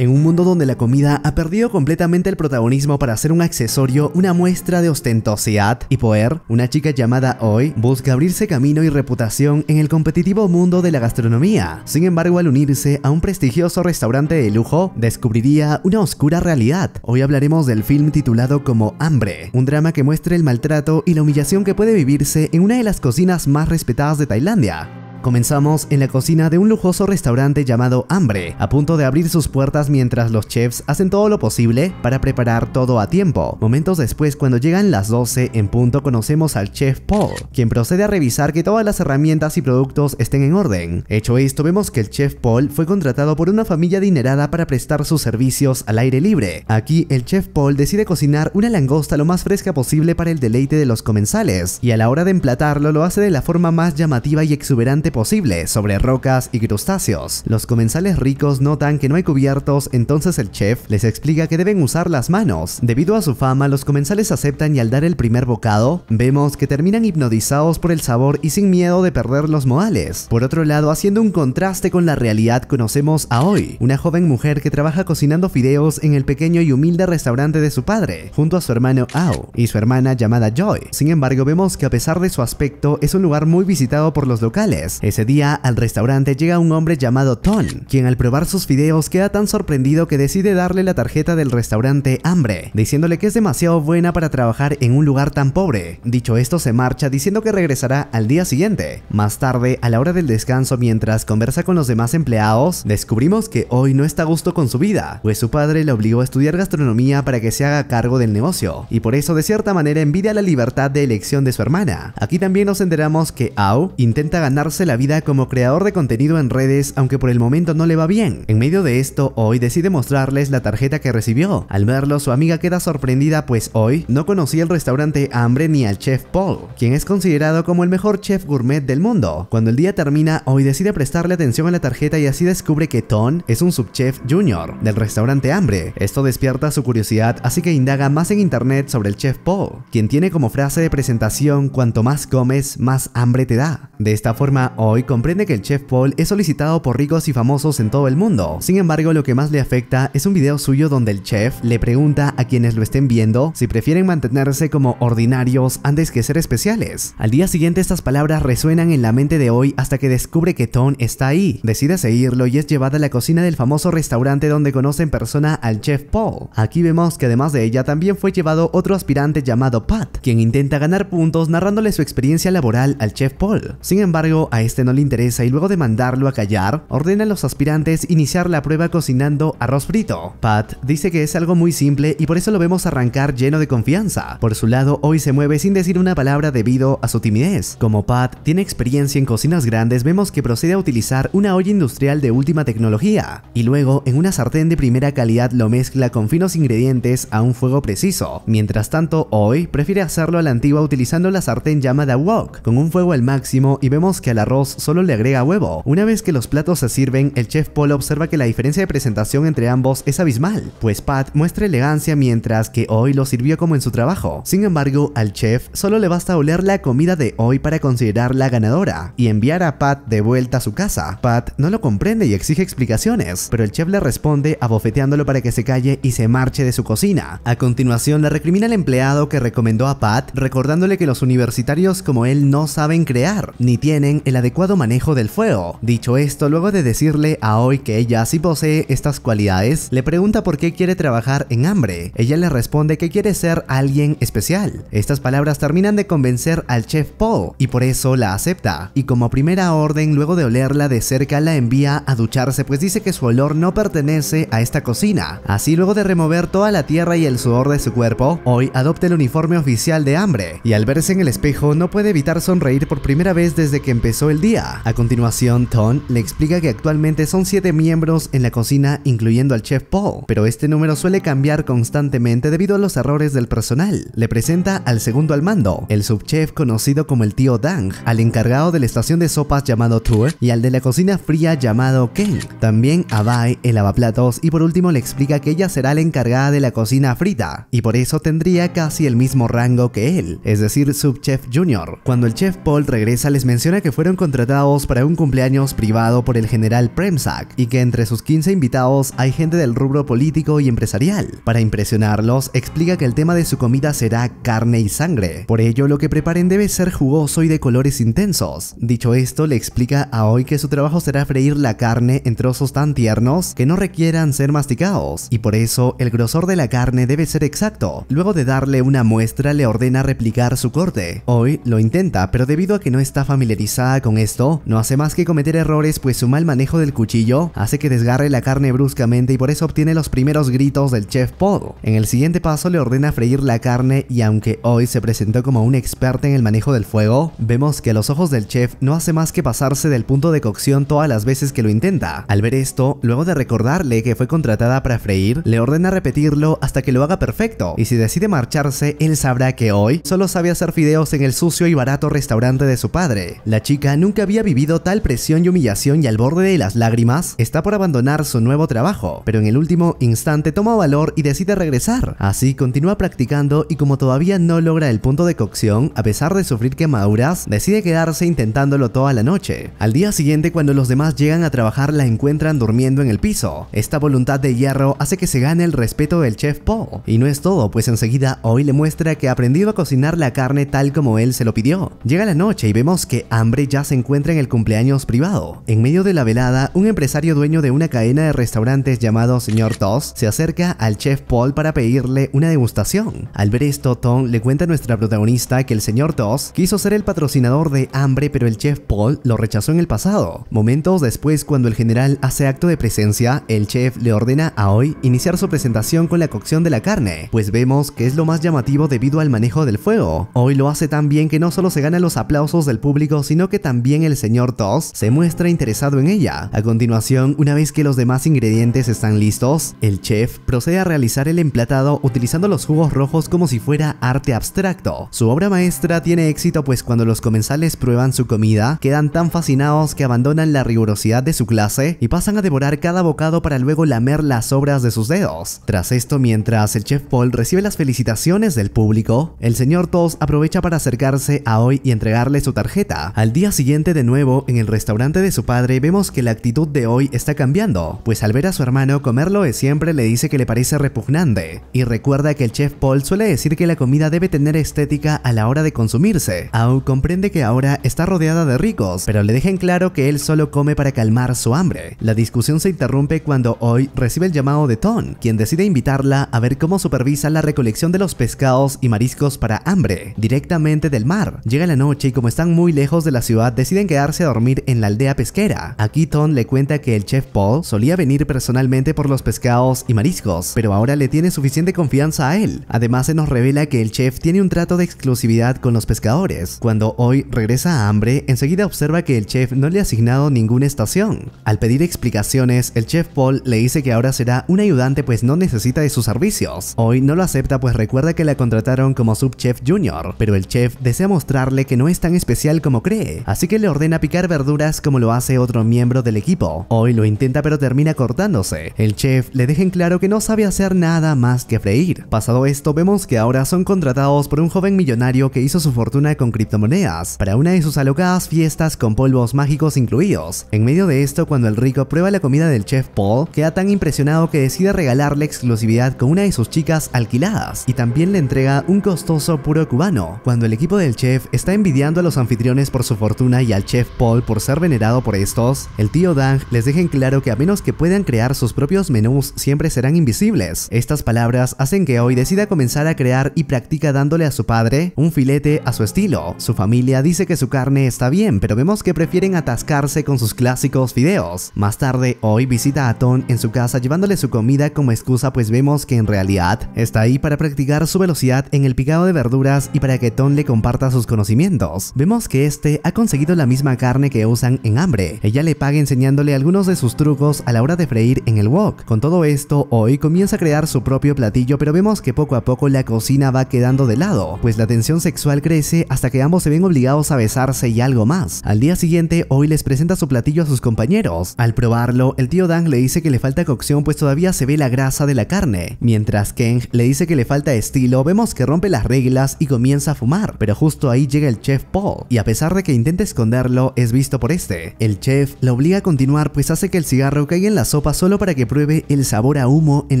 En un mundo donde la comida ha perdido completamente el protagonismo para ser un accesorio, una muestra de ostentosidad y poder, una chica llamada Hoy busca abrirse camino y reputación en el competitivo mundo de la gastronomía. Sin embargo, al unirse a un prestigioso restaurante de lujo, descubriría una oscura realidad. Hoy hablaremos del film titulado como Hambre, un drama que muestra el maltrato y la humillación que puede vivirse en una de las cocinas más respetadas de Tailandia. Comenzamos en la cocina de un lujoso restaurante llamado Hambre, a punto de abrir sus puertas mientras los chefs hacen todo lo posible para preparar todo a tiempo. Momentos después, cuando llegan las 12 en punto, conocemos al chef Paul, quien procede a revisar que todas las herramientas y productos estén en orden. Hecho esto, vemos que el chef Paul fue contratado por una familia adinerada para prestar sus servicios al aire libre. Aquí, el chef Paul decide cocinar una langosta lo más fresca posible para el deleite de los comensales, y a la hora de emplatarlo lo hace de la forma más llamativa y exuberante posible sobre rocas y crustáceos. Los comensales ricos notan que no hay cubiertos, entonces el chef les explica que deben usar las manos. Debido a su fama, los comensales aceptan y al dar el primer bocado, vemos que terminan hipnotizados por el sabor y sin miedo de perder los modales. Por otro lado, haciendo un contraste con la realidad conocemos a hoy, una joven mujer que trabaja cocinando fideos en el pequeño y humilde restaurante de su padre, junto a su hermano Ao y su hermana llamada Joy. Sin embargo, vemos que a pesar de su aspecto, es un lugar muy visitado por los locales, ese día, al restaurante llega un hombre llamado Ton, quien al probar sus fideos queda tan sorprendido que decide darle la tarjeta del restaurante Hambre, diciéndole que es demasiado buena para trabajar en un lugar tan pobre. Dicho esto, se marcha diciendo que regresará al día siguiente. Más tarde, a la hora del descanso, mientras conversa con los demás empleados, descubrimos que hoy no está a gusto con su vida, pues su padre le obligó a estudiar gastronomía para que se haga cargo del negocio, y por eso de cierta manera envidia la libertad de elección de su hermana. Aquí también nos enteramos que Ao intenta ganarse la la vida como creador de contenido en redes, aunque por el momento no le va bien. En medio de esto, hoy decide mostrarles la tarjeta que recibió. Al verlo, su amiga queda sorprendida pues hoy no conocía el restaurante Hambre ni al chef Paul, quien es considerado como el mejor chef gourmet del mundo. Cuando el día termina, hoy decide prestarle atención a la tarjeta y así descubre que Ton es un subchef junior del restaurante Hambre. Esto despierta su curiosidad, así que indaga más en internet sobre el chef Paul, quien tiene como frase de presentación cuanto más comes, más hambre te da. De esta forma, hoy comprende que el chef Paul es solicitado por ricos y famosos en todo el mundo. Sin embargo, lo que más le afecta es un video suyo donde el chef le pregunta a quienes lo estén viendo si prefieren mantenerse como ordinarios antes que ser especiales. Al día siguiente estas palabras resuenan en la mente de hoy hasta que descubre que Tom está ahí. Decide seguirlo y es llevada a la cocina del famoso restaurante donde conoce en persona al chef Paul. Aquí vemos que además de ella también fue llevado otro aspirante llamado Pat, quien intenta ganar puntos narrándole su experiencia laboral al chef Paul. Sin embargo, a este no le interesa y luego de mandarlo a callar, ordena a los aspirantes iniciar la prueba cocinando arroz frito. Pat dice que es algo muy simple y por eso lo vemos arrancar lleno de confianza. Por su lado, hoy se mueve sin decir una palabra debido a su timidez. Como Pat tiene experiencia en cocinas grandes, vemos que procede a utilizar una olla industrial de última tecnología y luego en una sartén de primera calidad lo mezcla con finos ingredientes a un fuego preciso. Mientras tanto, hoy prefiere hacerlo a la antigua utilizando la sartén llamada wok, con un fuego al máximo y vemos que al arroz solo le agrega huevo. Una vez que los platos se sirven, el chef Paul observa que la diferencia de presentación entre ambos es abismal, pues Pat muestra elegancia mientras que hoy lo sirvió como en su trabajo. Sin embargo, al chef solo le basta oler la comida de hoy para considerarla ganadora y enviar a Pat de vuelta a su casa. Pat no lo comprende y exige explicaciones, pero el chef le responde abofeteándolo para que se calle y se marche de su cocina. A continuación, le recrimina al empleado que recomendó a Pat, recordándole que los universitarios como él no saben crear, ni tienen el adecuado manejo del fuego. Dicho esto, luego de decirle a Hoy que ella sí posee estas cualidades, le pregunta por qué quiere trabajar en hambre. Ella le responde que quiere ser alguien especial. Estas palabras terminan de convencer al chef Paul y por eso la acepta. Y como primera orden, luego de olerla de cerca, la envía a ducharse, pues dice que su olor no pertenece a esta cocina. Así, luego de remover toda la tierra y el sudor de su cuerpo, hoy adopta el uniforme oficial de hambre. Y al verse en el espejo, no puede evitar sonreír por primera vez desde que empezó el día. A continuación, Ton le explica que actualmente son siete miembros en la cocina incluyendo al chef Paul, pero este número suele cambiar constantemente debido a los errores del personal. Le presenta al segundo al mando, el subchef conocido como el tío Dang, al encargado de la estación de sopas llamado Tour y al de la cocina fría llamado Ken. También a Bai, el lavaplatos y por último le explica que ella será la encargada de la cocina frita y por eso tendría casi el mismo rango que él, es decir, subchef junior. Cuando el chef Paul regresa les menciona que fueron contratados para un cumpleaños privado por el general Premsak y que entre sus 15 invitados hay gente del rubro político y empresarial. Para impresionarlos, explica que el tema de su comida será carne y sangre, por ello lo que preparen debe ser jugoso y de colores intensos. Dicho esto, le explica a Hoy que su trabajo será freír la carne en trozos tan tiernos que no requieran ser masticados, y por eso el grosor de la carne debe ser exacto. Luego de darle una muestra, le ordena replicar su corte. Hoy lo intenta, pero debido a que no está familiarizada con con esto, no hace más que cometer errores pues su mal manejo del cuchillo hace que desgarre la carne bruscamente y por eso obtiene los primeros gritos del chef pod. En el siguiente paso le ordena freír la carne y aunque hoy se presentó como un experto en el manejo del fuego, vemos que a los ojos del chef no hace más que pasarse del punto de cocción todas las veces que lo intenta. Al ver esto, luego de recordarle que fue contratada para freír, le ordena repetirlo hasta que lo haga perfecto y si decide marcharse, él sabrá que hoy solo sabe hacer fideos en el sucio y barato restaurante de su padre. La chica nunca había vivido tal presión y humillación y al borde de las lágrimas, está por abandonar su nuevo trabajo, pero en el último instante toma valor y decide regresar. Así continúa practicando y como todavía no logra el punto de cocción, a pesar de sufrir quemaduras, decide quedarse intentándolo toda la noche. Al día siguiente, cuando los demás llegan a trabajar, la encuentran durmiendo en el piso. Esta voluntad de hierro hace que se gane el respeto del chef Paul. Y no es todo, pues enseguida hoy le muestra que ha aprendido a cocinar la carne tal como él se lo pidió. Llega la noche y vemos que Hambre ya se encuentra en el cumpleaños privado. En medio de la velada, un empresario dueño de una cadena de restaurantes llamado Señor Toss se acerca al chef Paul para pedirle una degustación. Al ver esto, Tom le cuenta a nuestra protagonista que el señor Toss quiso ser el patrocinador de Hambre, pero el chef Paul lo rechazó en el pasado. Momentos después, cuando el general hace acto de presencia, el chef le ordena a Hoy iniciar su presentación con la cocción de la carne, pues vemos que es lo más llamativo debido al manejo del fuego. Hoy lo hace tan bien que no solo se gana los aplausos del público, sino que también también el señor Toss se muestra interesado en ella. A continuación, una vez que los demás ingredientes están listos, el chef procede a realizar el emplatado utilizando los jugos rojos como si fuera arte abstracto. Su obra maestra tiene éxito pues cuando los comensales prueban su comida, quedan tan fascinados que abandonan la rigurosidad de su clase y pasan a devorar cada bocado para luego lamer las obras de sus dedos. Tras esto, mientras el chef Paul recibe las felicitaciones del público, el señor Toss aprovecha para acercarse a Hoy y entregarle su tarjeta. Al día siguiente, de nuevo en el restaurante de su padre vemos que la actitud de hoy está cambiando, pues al ver a su hermano comerlo de siempre le dice que le parece repugnante y recuerda que el chef Paul suele decir que la comida debe tener estética a la hora de consumirse. Au comprende que ahora está rodeada de ricos, pero le en claro que él solo come para calmar su hambre. La discusión se interrumpe cuando hoy recibe el llamado de Ton, quien decide invitarla a ver cómo supervisa la recolección de los pescados y mariscos para hambre, directamente del mar. Llega la noche y como están muy lejos de la ciudad deciden quedarse a dormir en la aldea pesquera. Aquí Tom le cuenta que el chef Paul solía venir personalmente por los pescados y mariscos, pero ahora le tiene suficiente confianza a él. Además se nos revela que el chef tiene un trato de exclusividad con los pescadores. Cuando hoy regresa a hambre, enseguida observa que el chef no le ha asignado ninguna estación. Al pedir explicaciones, el chef Paul le dice que ahora será un ayudante pues no necesita de sus servicios. Hoy no lo acepta pues recuerda que la contrataron como subchef junior, pero el chef desea mostrarle que no es tan especial como cree así que le ordena picar verduras como lo hace otro miembro del equipo. Hoy lo intenta pero termina cortándose. El chef le deja en claro que no sabe hacer nada más que freír. Pasado esto, vemos que ahora son contratados por un joven millonario que hizo su fortuna con criptomonedas, para una de sus alocadas fiestas con polvos mágicos incluidos. En medio de esto, cuando el rico prueba la comida del chef Paul, queda tan impresionado que decide regalarle exclusividad con una de sus chicas alquiladas, y también le entrega un costoso puro cubano. Cuando el equipo del chef está envidiando a los anfitriones por su fortuna, y al chef Paul por ser venerado por estos, el tío Dang les deja en claro que a menos que puedan crear sus propios menús siempre serán invisibles. Estas palabras hacen que hoy decida comenzar a crear y practica dándole a su padre un filete a su estilo. Su familia dice que su carne está bien, pero vemos que prefieren atascarse con sus clásicos fideos. Más tarde, hoy visita a Ton en su casa llevándole su comida como excusa pues vemos que en realidad está ahí para practicar su velocidad en el picado de verduras y para que Ton le comparta sus conocimientos. Vemos que este ha conseguido la misma carne que usan en hambre. Ella le paga enseñándole algunos de sus trucos a la hora de freír en el wok. Con todo esto, hoy comienza a crear su propio platillo, pero vemos que poco a poco la cocina va quedando de lado, pues la tensión sexual crece hasta que ambos se ven obligados a besarse y algo más. Al día siguiente, hoy les presenta su platillo a sus compañeros. Al probarlo, el tío Dan le dice que le falta cocción pues todavía se ve la grasa de la carne. Mientras Keng le dice que le falta estilo, vemos que rompe las reglas y comienza a fumar, pero justo ahí llega el chef Paul, y a pesar de que intente esconderlo es visto por este. El chef lo obliga a continuar pues hace que el cigarro caiga en la sopa solo para que pruebe el sabor a humo en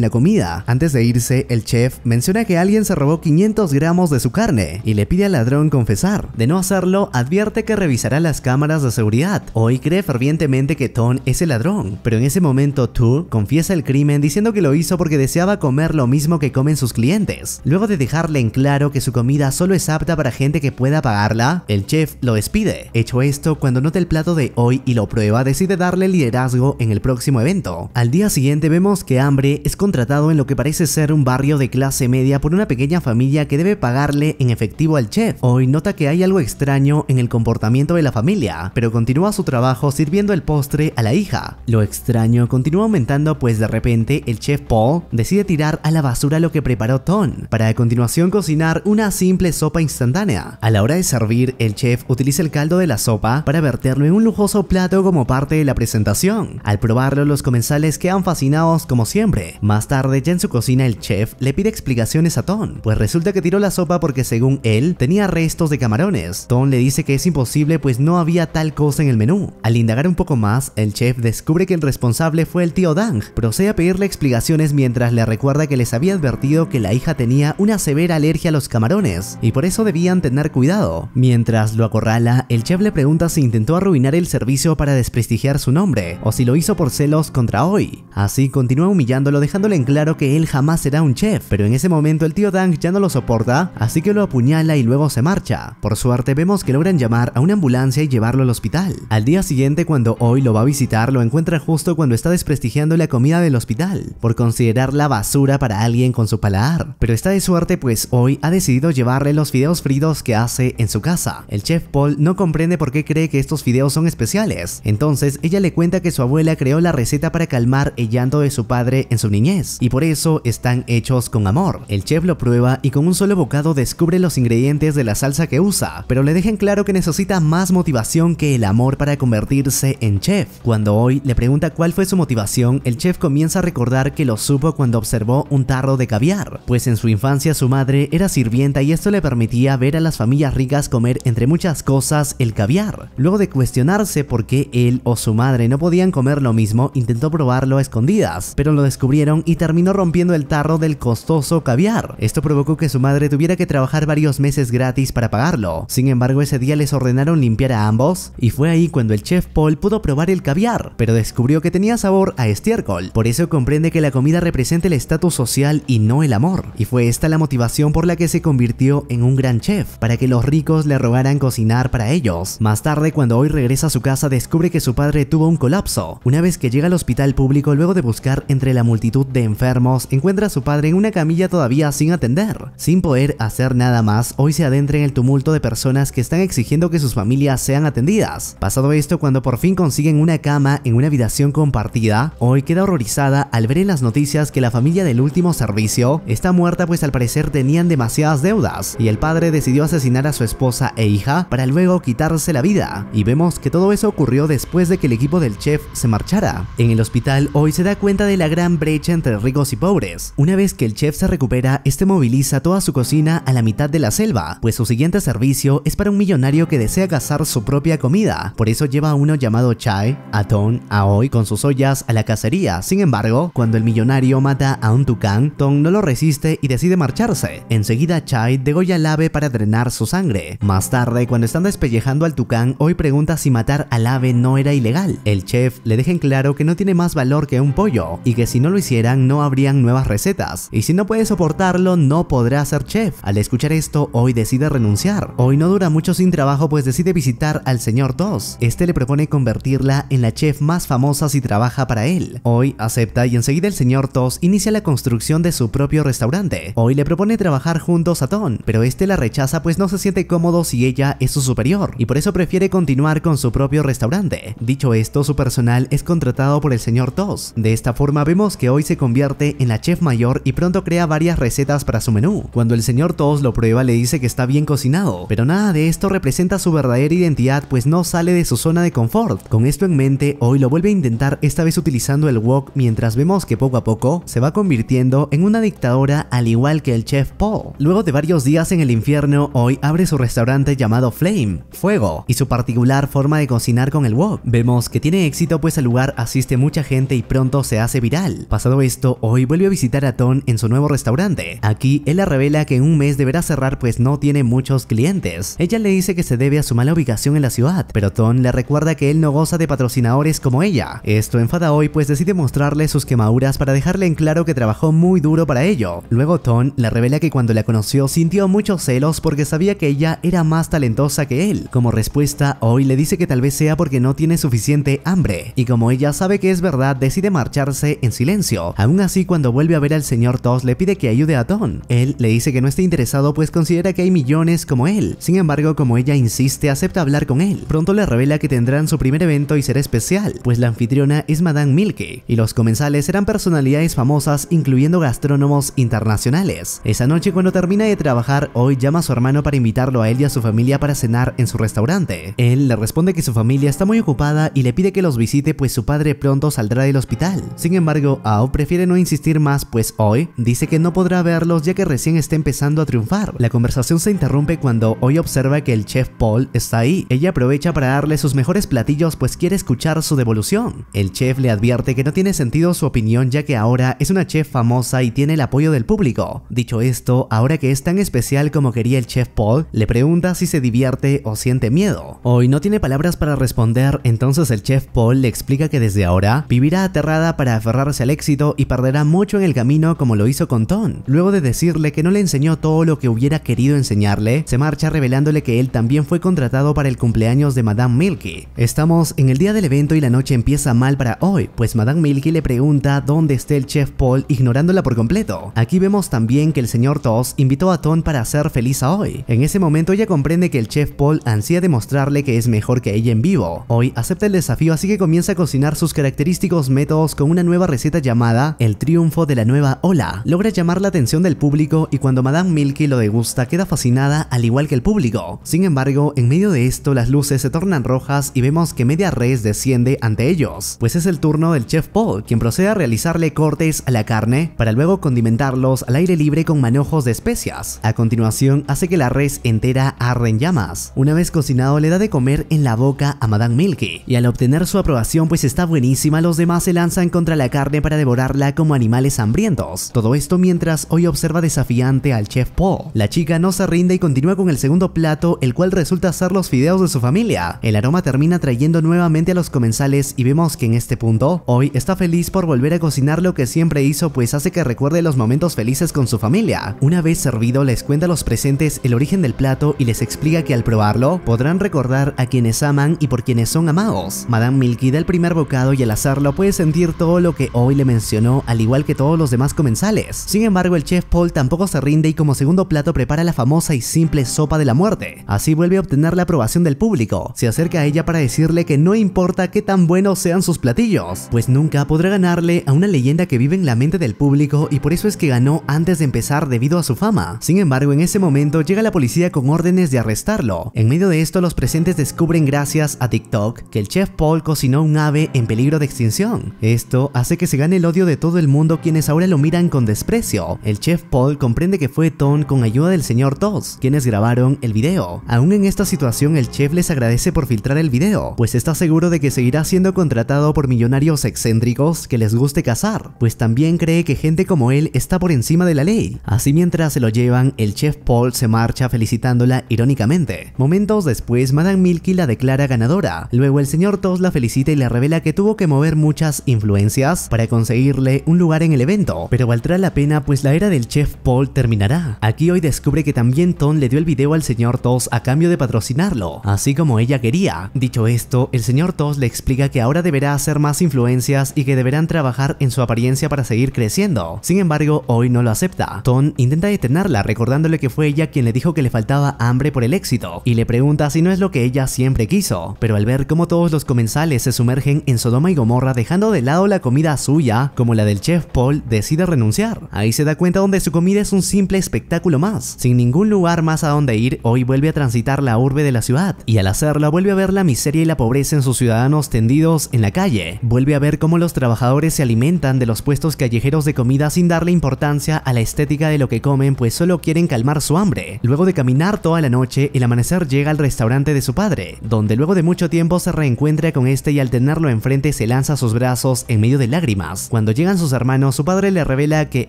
la comida. Antes de irse, el chef menciona que alguien se robó 500 gramos de su carne y le pide al ladrón confesar. De no hacerlo, advierte que revisará las cámaras de seguridad. Hoy cree fervientemente que Ton es el ladrón, pero en ese momento Tu confiesa el crimen diciendo que lo hizo porque deseaba comer lo mismo que comen sus clientes. Luego de dejarle en claro que su comida solo es apta para gente que pueda pagarla, el chef lo despide. Hecho esto, cuando nota el plato de hoy y lo prueba, decide darle liderazgo en el próximo evento. Al día siguiente vemos que Hambre es contratado en lo que parece ser un barrio de clase media por una pequeña familia que debe pagarle en efectivo al chef. Hoy nota que hay algo extraño en el comportamiento de la familia, pero continúa su trabajo sirviendo el postre a la hija. Lo extraño continúa aumentando pues de repente el chef Paul decide tirar a la basura lo que preparó Ton, para a continuación cocinar una simple sopa instantánea. A la hora de servir, el chef utiliza el caldo de la sopa para verterlo en un lujoso plato como parte de la presentación. Al probarlo, los comensales quedan fascinados como siempre. Más tarde, ya en su cocina, el chef le pide explicaciones a Tom, pues resulta que tiró la sopa porque según él, tenía restos de camarones. Tom le dice que es imposible pues no había tal cosa en el menú. Al indagar un poco más, el chef descubre que el responsable fue el tío Dang. Procede a pedirle explicaciones mientras le recuerda que les había advertido que la hija tenía una severa alergia a los camarones y por eso debían tener cuidado. Mientras lo acorrala, el chef le pregunta si intentó arruinar el servicio para desprestigiar su nombre, o si lo hizo por celos contra Hoy. Así continúa humillándolo dejándole en claro que él jamás será un chef, pero en ese momento el tío Dang ya no lo soporta, así que lo apuñala y luego se marcha. Por suerte vemos que logran llamar a una ambulancia y llevarlo al hospital. Al día siguiente cuando Hoy lo va a visitar lo encuentra justo cuando está desprestigiando la comida del hospital, por considerar la basura para alguien con su paladar. Pero está de suerte pues Hoy ha decidido llevarle los fideos fritos que hace en su casa. El chef Paul no comprende por qué cree que estos fideos son especiales. Entonces, ella le cuenta que su abuela creó la receta para calmar el llanto de su padre en su niñez, y por eso están hechos con amor. El chef lo prueba y con un solo bocado descubre los ingredientes de la salsa que usa, pero le dejan claro que necesita más motivación que el amor para convertirse en chef. Cuando hoy le pregunta cuál fue su motivación, el chef comienza a recordar que lo supo cuando observó un tarro de caviar, pues en su infancia su madre era sirvienta y esto le permitía ver a las familias ricas comer entre muchas cosas el caviar. Luego de cuestionarse por qué él o su madre no podían comer lo mismo, intentó probarlo a escondidas, pero lo descubrieron y terminó rompiendo el tarro del costoso caviar. Esto provocó que su madre tuviera que trabajar varios meses gratis para pagarlo. Sin embargo, ese día les ordenaron limpiar a ambos y fue ahí cuando el chef Paul pudo probar el caviar, pero descubrió que tenía sabor a estiércol. Por eso comprende que la comida representa el estatus social y no el amor. Y fue esta la motivación por la que se convirtió en un gran chef, para que los ricos le rogaran cocinar para ellos. Más tarde, cuando hoy regresa a su casa, descubre que su padre tuvo un colapso. Una vez que llega al hospital público, luego de buscar entre la multitud de enfermos, encuentra a su padre en una camilla todavía sin atender. Sin poder hacer nada más, hoy se adentra en el tumulto de personas que están exigiendo que sus familias sean atendidas. Pasado esto, cuando por fin consiguen una cama en una habitación compartida, hoy queda horrorizada al ver en las noticias que la familia del último servicio está muerta pues al parecer tenían demasiadas deudas y el padre decidió asesinar a su esposa e hija para luego quitar la vida. Y vemos que todo eso ocurrió después de que el equipo del chef se marchara. En el hospital hoy se da cuenta de la gran brecha entre ricos y pobres. Una vez que el chef se recupera, este moviliza toda su cocina a la mitad de la selva, pues su siguiente servicio es para un millonario que desea cazar su propia comida. Por eso lleva a uno llamado Chai, A a hoy con sus ollas a la cacería. Sin embargo, cuando el millonario mata a un tucán, Ton no lo resiste y decide marcharse. Enseguida Chai degolla al ave para drenar su sangre. Más tarde, cuando están despellejando al tucán, hoy pregunta si matar al ave no era ilegal. El chef le deja en claro que no tiene más valor que un pollo y que si no lo hicieran no habrían nuevas recetas. Y si no puede soportarlo, no podrá ser chef. Al escuchar esto, hoy decide renunciar. Hoy no dura mucho sin trabajo, pues decide visitar al señor Toss. Este le propone convertirla en la chef más famosa si trabaja para él. Hoy acepta y enseguida el señor Tos inicia la construcción de su propio restaurante. Hoy le propone trabajar juntos a Ton, pero este la rechaza pues no se siente cómodo si ella es su superior por eso prefiere continuar con su propio restaurante. Dicho esto, su personal es contratado por el señor Toss. De esta forma vemos que hoy se convierte en la chef mayor y pronto crea varias recetas para su menú. Cuando el señor Toss lo prueba le dice que está bien cocinado, pero nada de esto representa su verdadera identidad pues no sale de su zona de confort. Con esto en mente, hoy lo vuelve a intentar esta vez utilizando el wok mientras vemos que poco a poco se va convirtiendo en una dictadora al igual que el chef Paul. Luego de varios días en el infierno, hoy abre su restaurante llamado Flame, Fuego y su particular forma de cocinar con el wok. Vemos que tiene éxito pues al lugar asiste mucha gente y pronto se hace viral. Pasado esto, hoy vuelve a visitar a Ton en su nuevo restaurante. Aquí, él la revela que en un mes deberá cerrar pues no tiene muchos clientes. Ella le dice que se debe a su mala ubicación en la ciudad, pero Ton le recuerda que él no goza de patrocinadores como ella. Esto enfada hoy pues decide mostrarle sus quemaduras para dejarle en claro que trabajó muy duro para ello. Luego Ton le revela que cuando la conoció sintió muchos celos porque sabía que ella era más talentosa que él. Como respuesta, Hoy le dice que tal vez sea porque no tiene suficiente hambre, y como ella sabe que es verdad, decide marcharse en silencio. Aún así, cuando vuelve a ver al señor Toss, le pide que ayude a Don. Él le dice que no está interesado pues considera que hay millones como él. Sin embargo, como ella insiste, acepta hablar con él. Pronto le revela que tendrán su primer evento y será especial, pues la anfitriona es Madame Milke, y los comensales serán personalidades famosas incluyendo gastrónomos internacionales. Esa noche cuando termina de trabajar, Hoy llama a su hermano para invitarlo a él y a su familia para cenar en su restaurante restaurante. Él le responde que su familia está muy ocupada y le pide que los visite pues su padre pronto saldrá del hospital. Sin embargo, Ao prefiere no insistir más pues hoy dice que no podrá verlos ya que recién está empezando a triunfar. La conversación se interrumpe cuando hoy observa que el chef Paul está ahí. Ella aprovecha para darle sus mejores platillos pues quiere escuchar su devolución. El chef le advierte que no tiene sentido su opinión ya que ahora es una chef famosa y tiene el apoyo del público. Dicho esto, ahora que es tan especial como quería el chef Paul, le pregunta si se divierte o siente miedo. Hoy no tiene palabras para responder, entonces el chef Paul le explica que desde ahora vivirá aterrada para aferrarse al éxito y perderá mucho en el camino como lo hizo con Ton. Luego de decirle que no le enseñó todo lo que hubiera querido enseñarle, se marcha revelándole que él también fue contratado para el cumpleaños de Madame Milky. Estamos en el día del evento y la noche empieza mal para hoy, pues Madame Milky le pregunta dónde está el chef Paul ignorándola por completo. Aquí vemos también que el señor Toss invitó a Ton para hacer feliz a hoy. En ese momento ella comprende que el chef Paul ansía demostrarle que es mejor que ella en vivo. Hoy acepta el desafío así que comienza a cocinar sus característicos métodos con una nueva receta llamada El triunfo de la nueva ola. Logra llamar la atención del público y cuando Madame Milky lo degusta queda fascinada al igual que el público. Sin embargo, en medio de esto las luces se tornan rojas y vemos que media res desciende ante ellos, pues es el turno del chef Paul, quien procede a realizarle cortes a la carne para luego condimentarlos al aire libre con manojos de especias. A continuación hace que la res entera arde en llamas. Una vez cocinado le da de comer en la boca a Madame Milky, y al obtener su aprobación pues está buenísima, los demás se lanzan contra la carne para devorarla como animales hambrientos. Todo esto mientras hoy observa desafiante al chef Paul. La chica no se rinde y continúa con el segundo plato, el cual resulta ser los fideos de su familia. El aroma termina trayendo nuevamente a los comensales y vemos que en este punto, hoy está feliz por volver a cocinar lo que siempre hizo pues hace que recuerde los momentos felices con su familia. Una vez servido les cuenta a los presentes el origen del plato y les explica que al probarlo, podrán recordar a quienes aman y por quienes son amados. Madame Milky da el primer bocado y al hacerlo puede sentir todo lo que hoy le mencionó, al igual que todos los demás comensales. Sin embargo, el chef Paul tampoco se rinde y como segundo plato prepara la famosa y simple sopa de la muerte. Así vuelve a obtener la aprobación del público. Se acerca a ella para decirle que no importa qué tan buenos sean sus platillos, pues nunca podrá ganarle a una leyenda que vive en la mente del público y por eso es que ganó antes de empezar debido a su fama. Sin embargo, en ese momento llega la policía con órdenes de arrestarlo. En medio de esto, los presentes descubren gracias a TikTok que el chef Paul cocinó un ave en peligro de extinción. Esto hace que se gane el odio de todo el mundo quienes ahora lo miran con desprecio. El chef Paul comprende que fue Ton con ayuda del señor Toss, quienes grabaron el video. Aún en esta situación el chef les agradece por filtrar el video, pues está seguro de que seguirá siendo contratado por millonarios excéntricos que les guste cazar, pues también cree que gente como él está por encima de la ley. Así mientras se lo llevan, el chef Paul se marcha felicitándola irónicamente. Momentos después, Madame Milky la declara ganadora. Luego el señor Toss la felicita y le revela que tuvo que mover muchas influencias para conseguirle un lugar en el evento, pero valdrá la pena pues la era del chef Paul terminará. Aquí hoy descubre que también Tom le dio el video al señor Toss a cambio de patrocinarlo, así como ella quería. Dicho esto, el señor Toss le explica que ahora deberá hacer más influencias y que deberán trabajar en su apariencia para seguir creciendo. Sin embargo, hoy no lo acepta. Tom intenta detenerla recordándole que fue ella quien le dijo que le faltaba hambre por el éxito y le pregunta si no es lo que ella siempre quiso, pero al ver cómo todos los comensales se sumergen en Sodoma y Gomorra dejando de lado la comida suya, como la del chef Paul, decide renunciar. Ahí se da cuenta donde su comida es un simple espectáculo más. Sin ningún lugar más a donde ir, hoy vuelve a transitar la urbe de la ciudad, y al hacerlo vuelve a ver la miseria y la pobreza en sus ciudadanos tendidos en la calle. Vuelve a ver cómo los trabajadores se alimentan de los puestos callejeros de comida sin darle importancia a la estética de lo que comen, pues solo quieren calmar su hambre. Luego de caminar toda la noche, el amanecer llega al restaurante restaurante de su padre, donde luego de mucho tiempo se reencuentra con este y al tenerlo enfrente se lanza a sus brazos en medio de lágrimas. Cuando llegan sus hermanos, su padre le revela que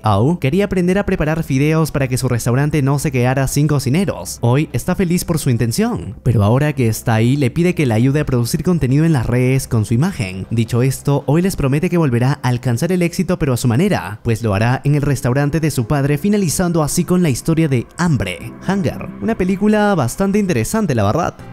Ao quería aprender a preparar fideos para que su restaurante no se quedara sin cocineros. Hoy está feliz por su intención, pero ahora que está ahí le pide que le ayude a producir contenido en las redes con su imagen. Dicho esto, hoy les promete que volverá a alcanzar el éxito pero a su manera, pues lo hará en el restaurante de su padre finalizando así con la historia de Hambre, Hunger, una película bastante interesante la barrat.